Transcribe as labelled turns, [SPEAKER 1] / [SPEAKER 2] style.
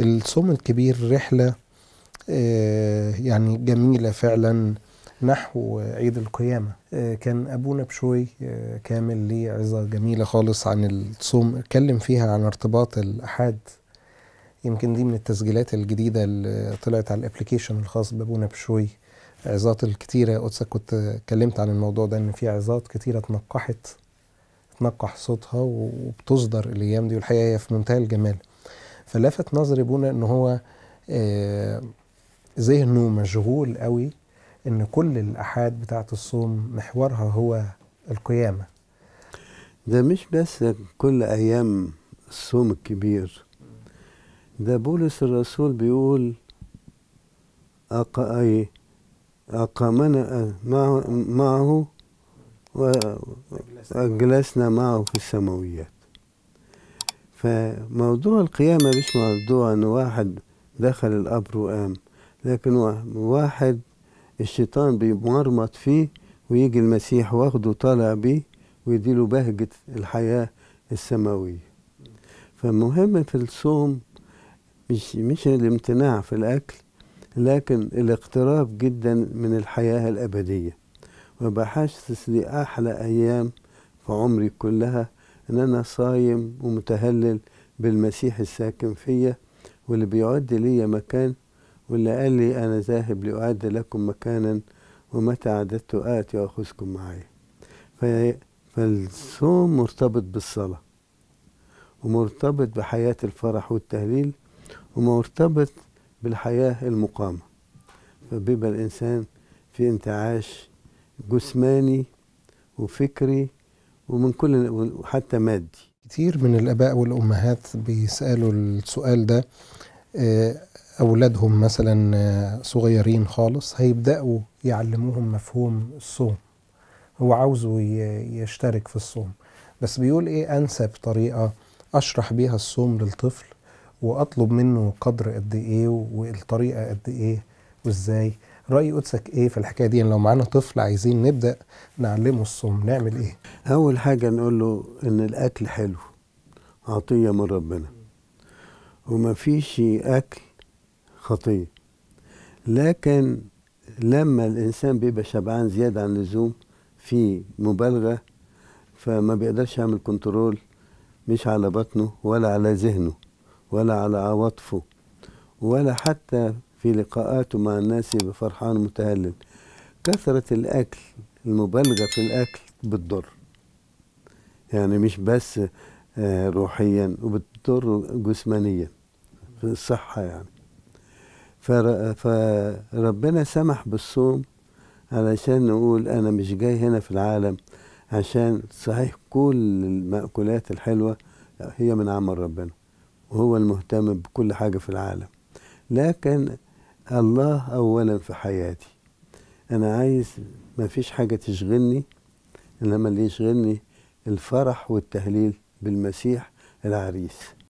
[SPEAKER 1] الصوم الكبير رحلة آه، يعني جميلة فعلا نحو عيد القيامة آه، كان أبونا بشوي آه، كامل ليه عظة جميلة خالص عن الصوم اتكلم فيها عن ارتباط الأحد يمكن دي من التسجيلات الجديدة اللي طلعت على الابليكيشن الخاص بأبونا بشوي عظات الكتيرة قدسة كنت اتكلمت عن الموضوع ده إن في عظات كتيرة اتنقحت اتنقح صوتها وبتصدر الأيام دي والحقيقة هي في منتهى الجمال فلفت نظري بونا ان هو آه، ذهنه مشغول قوي ان كل الأحاد بتاعة الصوم محورها هو القيامة
[SPEAKER 2] ده مش بس كل أيام الصوم الكبير ده بولس الرسول بيقول أق... أي أقامنا آه، معه, معه وأجلسنا معه في السماويات فموضوع القيامة مش موضوع أن واحد دخل القبر وقام لكن واحد الشيطان بيمرمط فيه ويجي المسيح واخده طالع بيه ويديله بهجة الحياة السماوية فالمهم في الصوم مش مش الامتناع في الأكل لكن الاقتراب جدا من الحياة الأبدية وبحسس دي أحلى أيام في عمري كلها ان انا صايم ومتهلل بالمسيح الساكن فيا واللي بيعد لي مكان واللي قال لي انا ذاهب لاعد لكم مكانا ومتى عددت اتي واخذكم معي فالصوم مرتبط بالصلاه ومرتبط بحياه الفرح والتهليل ومرتبط بالحياه المقامه فبيبقى الانسان في انتعاش جسماني وفكري ومن كل
[SPEAKER 1] وحتى مادي كتير من الآباء والأمهات بيسألوا السؤال ده آه، أولادهم مثلا آه، صغيرين خالص هيبدأوا يعلموهم مفهوم الصوم هو عاوزه يشترك في الصوم بس بيقول إيه أنسب طريقة أشرح بيها الصوم للطفل وأطلب منه قدر قد إيه والطريقة قد إيه وإزاي راي قدسك ايه في الحكايه دي يعني لو معانا طفل عايزين نبدا نعلمه الصوم نعمل ايه اول حاجه نقول له
[SPEAKER 2] ان الاكل حلو عطيه من ربنا وما فيش اكل خطيه لكن لما الانسان بيبقى شبعان زياده عن اللزوم في مبالغه فما بيقدرش يعمل كنترول مش على بطنه ولا على ذهنه ولا على عواطفه ولا حتى في لقاءاته مع الناس يبقى فرحان متهلل كثرة الأكل المبالغة في الأكل بتضر يعني مش بس آه، روحيا وبتضر جسمانيا في الصحة يعني فربنا سمح بالصوم علشان نقول أنا مش جاي هنا في العالم عشان صحيح كل المأكولات الحلوة هي من عمل ربنا وهو المهتم بكل حاجة في العالم لكن الله أولا في حياتي أنا عايز ما فيش حاجة تشغلني إنما اللي يشغلني الفرح والتهليل بالمسيح العريس